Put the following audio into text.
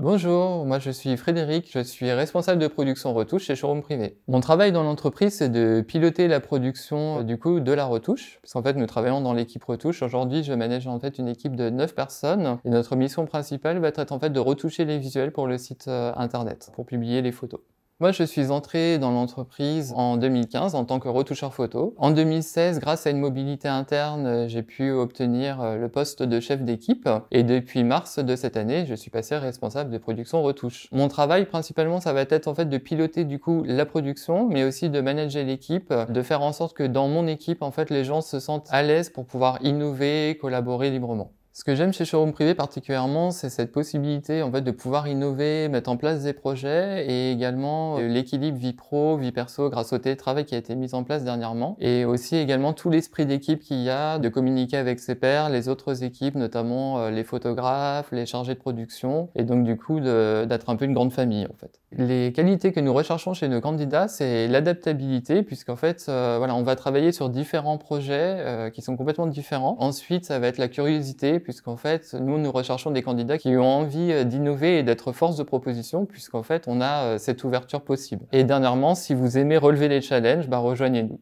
Bonjour, moi je suis Frédéric, je suis responsable de production retouche chez Showroom Privé. Mon travail dans l'entreprise, c'est de piloter la production euh, du coup de la retouche, parce qu'en fait nous travaillons dans l'équipe retouche. Aujourd'hui, je manage en fait une équipe de 9 personnes et notre mission principale va être en fait de retoucher les visuels pour le site euh, internet, pour publier les photos. Moi, je suis entré dans l'entreprise en 2015 en tant que retoucheur photo. En 2016, grâce à une mobilité interne, euh, j'ai pu obtenir euh, le poste de chef d'équipe. Et depuis mars de cette année, je suis passé responsable de production retouche. Mon travail, principalement, ça va être en fait de piloter du coup la production, mais aussi de manager l'équipe, de faire en sorte que dans mon équipe, en fait, les gens se sentent à l'aise pour pouvoir innover, collaborer librement. Ce que j'aime chez Showroom Privé particulièrement, c'est cette possibilité en fait de pouvoir innover, mettre en place des projets et également euh, l'équilibre vie pro, vie perso grâce au télétravail qui a été mis en place dernièrement et aussi également tout l'esprit d'équipe qu'il y a de communiquer avec ses pairs, les autres équipes, notamment euh, les photographes, les chargés de production et donc du coup d'être un peu une grande famille en fait. Les qualités que nous recherchons chez nos candidats, c'est l'adaptabilité puisqu'en fait euh, voilà, on va travailler sur différents projets qui sont complètement différents. Ensuite, ça va être la curiosité puisqu'en fait, nous, nous recherchons des candidats qui ont envie euh, d'innover et d'être force de proposition, puisqu'en fait, on a euh, cette ouverture possible. Et dernièrement, si vous aimez relever les challenges, bah, rejoignez-nous.